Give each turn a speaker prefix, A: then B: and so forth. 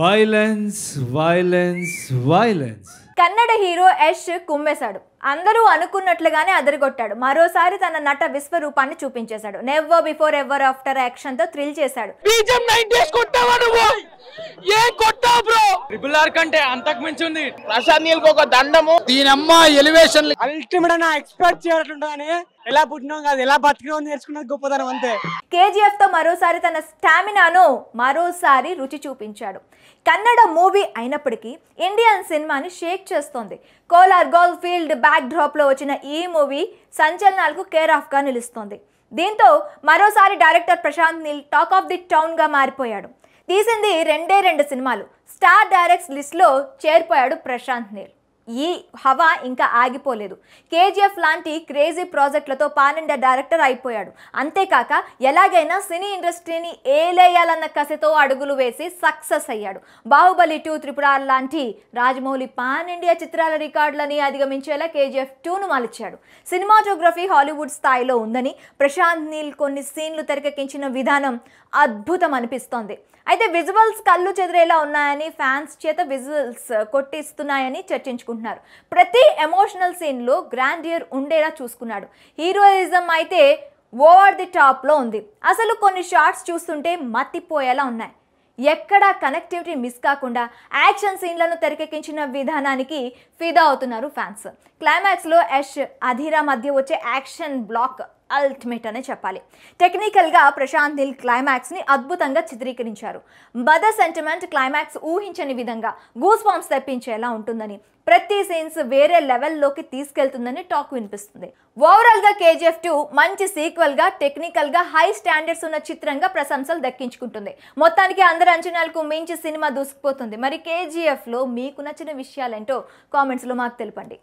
A: violence violence violence Kannada hero Yash కుమ్మేశాడు అందరూ అనుకున్నట్లుగానే అదరగొట్టాడు మరోసారి తన నట విశ్వరూపాన్ని చూపించేశాడు never before ever after action తో థ్రిల్ చేశాడు ట్రిపుల్ ఆర్ కంటే అంతకు మించి ఉంది ప్రశాంత్ నీల్ ఒక దండము దీని అమ్మ ఎలివేషన్ అల్టిమేట్ నా ఎక్స్పెక్ట్ చేయట్లుంటుందని ఎలా పుట్టినాం కాదు ఎలా బతికినాం నేర్చుకున్నది గొప్పతనం అంతే కేజీఎఫ్ తో మరోసారి తన స్టామినాను మరోసారి రుచి చూపించాడు కన్నడ మూవీ అయినప్పటికీ ఇండియన్ సినిమాని షేక్ చేస్తోంది Kolar gold field backdrop లో వచ్చిన ఈ మూవీ సంచలనాలకు కేర్ ఆఫ్ గా నిలుస్తోంది దీంతో మరోసారి director Prashanth Neel talk of the town గా మారిపోయాడు తీసింది రెండే రెండు సినిమాలు స్టార్ డైరెక్ట్స్ లిస్ట్లో చేరిపోయాడు ప్రశాంత్ నీల్ ఈ హవా ఇంకా ఆగిపోలేదు కేజీఎఫ్ లాంటి క్రేజీ ప్రాజెక్టులతో పానండ డైరెక్టర్ అయిపోయాడు అంతేకాక ఎలాగైనా సినీ ఇండస్ట్రీని ఏలేయాలన్న కసితో అడుగులు వేసి సక్సెస్ అయ్యాడు బాహుబలి టూ త్రిపుర లాంటి రాజమౌళి పాన్ ఇండియా చిత్రాల రికార్డులని అధిగమించేలా కేజీఎఫ్ టూను మలిచాడు సినిమాటోగ్రఫీ హాలీవుడ్ స్థాయిలో ఉందని ప్రశాంత్ నీల్ కొన్ని సీన్లు తెరకెక్కించిన విధానం అద్భుతం అనిపిస్తోంది అయితే విజువల్స్ కళ్ళు చెదిరేలా ఉన్నాయని ఫ్యాన్స్ చేత విజువల్స్ కొట్టిస్తున్నాయని చర్చించుకుంటున్నారు చేసుకుంటున్నారు ప్రతి ఎమోషనల్ సీన్లో గ్రాండియర్ ఉండేలా చూసుకున్నాడు హీరోయిజం అయితే ఓవర్ ది టాప్లో ఉంది అసలు కొన్ని షార్ట్స్ చూస్తుంటే మత్తిపోయేలా ఉన్నాయి ఎక్కడా కనెక్టివిటీ మిస్ కాకుండా యాక్షన్ సీన్లను తెరకెక్కించిన విధానానికి ఫిదా అవుతున్నారు ఫ్యాన్స్ క్లైమాక్స్లో యష్ అధీరా మధ్య వచ్చే యాక్షన్ బ్లాక్ అల్టిమేట్ అనే చెప్పాలి టెక్నికల్గా ప్రశాంత్ నీల్ క్లైమాక్స్ని అద్భుతంగా చిత్రీకరించారు మదర్ సెంటిమెంట్ క్లైమాక్స్ ఊహించని విధంగా గూస్ బాంబ్స్ తెప్పించేలా ఉంటుందని ప్రతి సీన్స్ వేరే లెవెల్లోకి తీసుకెళ్తుందని టాక్ వినిపిస్తుంది ఓవరాల్గా కేజీఎఫ్ టూ మంచి సీక్వెల్గా టెక్నికల్గా హై స్టాండర్డ్స్ ఉన్న చిత్రంగా ప్రశంసలు దక్కించుకుంటుంది మొత్తానికి అందరి అంచనాలకు మించి సినిమా దూసుకుపోతుంది మరి కేజీఎఫ్లో మీకు నచ్చిన విషయాలేంటో కామెంట్స్లో మాకు తెలిపండి